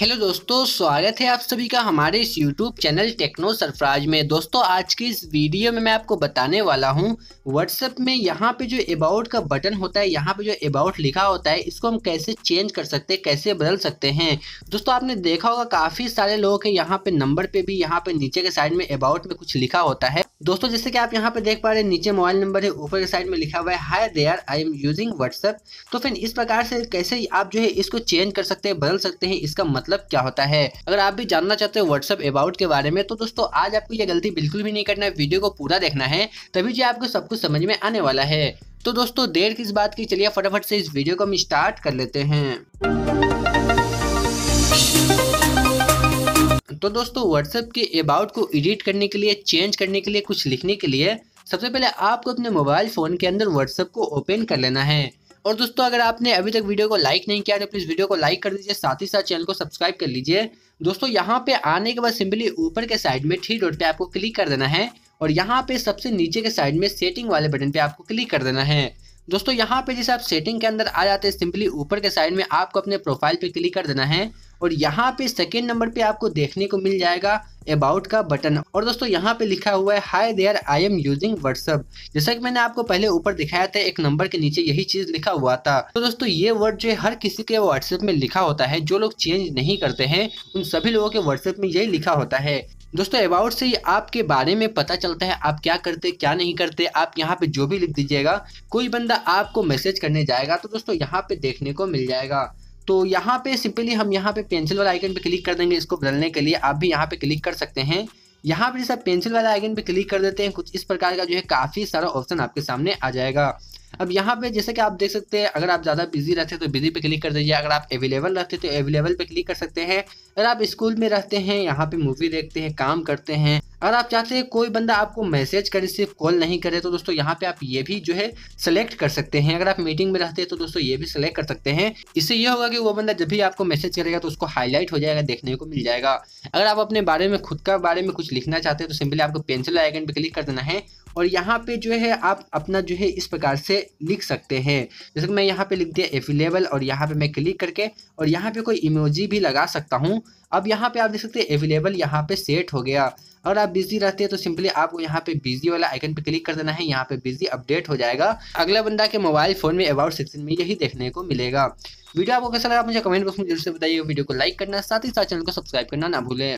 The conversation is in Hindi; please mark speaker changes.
Speaker 1: हेलो दोस्तों स्वागत है आप सभी का हमारे इस यूट्यूब चैनल टेक्नो सरफराज में दोस्तों आज की इस वीडियो में मैं आपको बताने वाला हूं व्हाट्सएप में यहां पे जो अबाउट का बटन होता है यहां पे जो अबाउट लिखा होता है इसको हम कैसे चेंज कर सकते हैं कैसे बदल सकते हैं दोस्तों आपने देखा होगा काफ़ी सारे लोगों के यहाँ पर नंबर पर भी यहाँ पर नीचे के साइड में अबाउट में कुछ लिखा होता है दोस्तों जैसे कि आप यहाँ पे देख पा रहे हैं नीचे मोबाइल नंबर है ऊपर के साइड में लिखा हुआ है hi there I am using WhatsApp तो फिर इस प्रकार से कैसे आप जो है इसको चेंज कर सकते हैं बदल सकते हैं इसका मतलब क्या होता है अगर आप भी जानना चाहते हो व्हाट्सएप अबाउट के बारे में तो दोस्तों आज आपको ये गलती बिल्कुल भी नहीं करना है वीडियो को पूरा देखना है तभी जो आपको सब कुछ समझ में आने वाला है तो दोस्तों देर किस बात की चलिए फटाफट से इस वीडियो को हम स्टार्ट कर लेते हैं तो दोस्तों व्हाट्सएप के अबाउट को एडिट करने के लिए चेंज करने के लिए कुछ लिखने के लिए सबसे पहले आपको अपने मोबाइल फ़ोन के अंदर व्हाट्सएप को ओपन कर लेना है और दोस्तों अगर आपने अभी तक वीडियो को लाइक नहीं किया तो प्लीज़ वीडियो को लाइक कर दीजिए साथ ही साथ चैनल को सब्सक्राइब कर लीजिए दोस्तों यहाँ पे आने के बाद सिंपली ऊपर के साइड में थ्री डॉट पे आपको क्लिक कर देना है और यहाँ पे सबसे नीचे के साइड में सेटिंग वाले बटन पे आपको क्लिक कर देना है दोस्तों यहाँ पे जैसे आप सेटिंग के अंदर आ जाते हैं सिंपली ऊपर के साइड में आपको अपने प्रोफाइल पे क्लिक कर देना है और यहाँ पे सेकेंड नंबर पे आपको देखने को मिल जाएगा अबाउट का बटन और दोस्तों यहाँ पे लिखा हुआ है hi there I am using WhatsApp जैसा कि मैंने आपको पहले ऊपर दिखाया था एक नंबर के नीचे यही चीज लिखा हुआ था तो दोस्तों ये वर्ड जो है हर किसी के व्हाट्सएप में लिखा होता है जो लोग चेंज नहीं करते हैं उन सभी लोगों के व्हाट्सएप में यही लिखा होता है दोस्तों अबाउट से आपके बारे में पता चलता है आप क्या करते क्या नहीं करते आप यहाँ पे जो भी लिख दीजिएगा कोई बंदा आपको मैसेज करने जाएगा तो दोस्तों यहाँ पे देखने को मिल जाएगा तो यहाँ पे सिंपली हम यहाँ पे पेंसिल वाला आइकन पे क्लिक कर देंगे इसको बदलने के लिए आप भी यहाँ पे क्लिक कर सकते हैं यहाँ पर जैसा पेंसिल वाला आइकन पे क्लिक कर देते हैं कुछ इस प्रकार का जो है काफ़ी सारा ऑप्शन आपके सामने आ जाएगा अब यहाँ पे जैसे कि आप देख सकते हैं अगर आप ज़्यादा बिजी रहते हैं तो बिजी पे क्लिक कर दीजिए अगर आप अवेलेबल रहते हैं तो अवेलेबल पे क्लिक कर सकते हैं अगर आप स्कूल में रहते हैं यहाँ पे मूवी देखते हैं काम करते हैं अगर आप चाहते हैं कोई बंदा आपको मैसेज करे सिर्फ कॉल नहीं करे तो दोस्तों यहाँ पे आप ये भी जो है सेलेक्ट कर सकते हैं अगर आप मीटिंग में रहते हैं तो दोस्तों ये भी सेलेक्ट कर सकते हैं इससे ये होगा कि वो बंदा जब भी आपको मैसेज करेगा तो उसको हाईलाइट हो जाएगा देखने को मिल जाएगा अगर आप अपने बारे में खुद का बारे में कुछ लिखना चाहते हैं तो सिंपली आपको पेंसिल आइकन पर क्लिक कर देना है और यहाँ पे जो है आप अपना जो है इस प्रकार से लिख सकते हैं जैसे कि मैं यहाँ पे लिख दिया एफिलेबल और यहाँ पे मैं क्लिक करके और यहाँ पे कोई इमोजी भी लगा सकता हूँ अब यहाँ पे आप देख सकते हैं एवेलेबल यहाँ पे सेट हो गया अगर आप बिजी रहते हैं तो सिंपली आपको यहाँ पे बिजी वाला आइकन पे क्लिक कर देना है यहाँ पे बिजी अपडेट हो जाएगा अगला बंदा के मोबाइल फोन में अबाउट सेक्शन में यही देखने को मिलेगा वीडियो आपको कैसा लगा मुझे कमेंट बॉक्स में जरूर से बताइए वीडियो को लाइक करना साथ ही साथ चैनल को सब्सक्राइब करना ना भूलें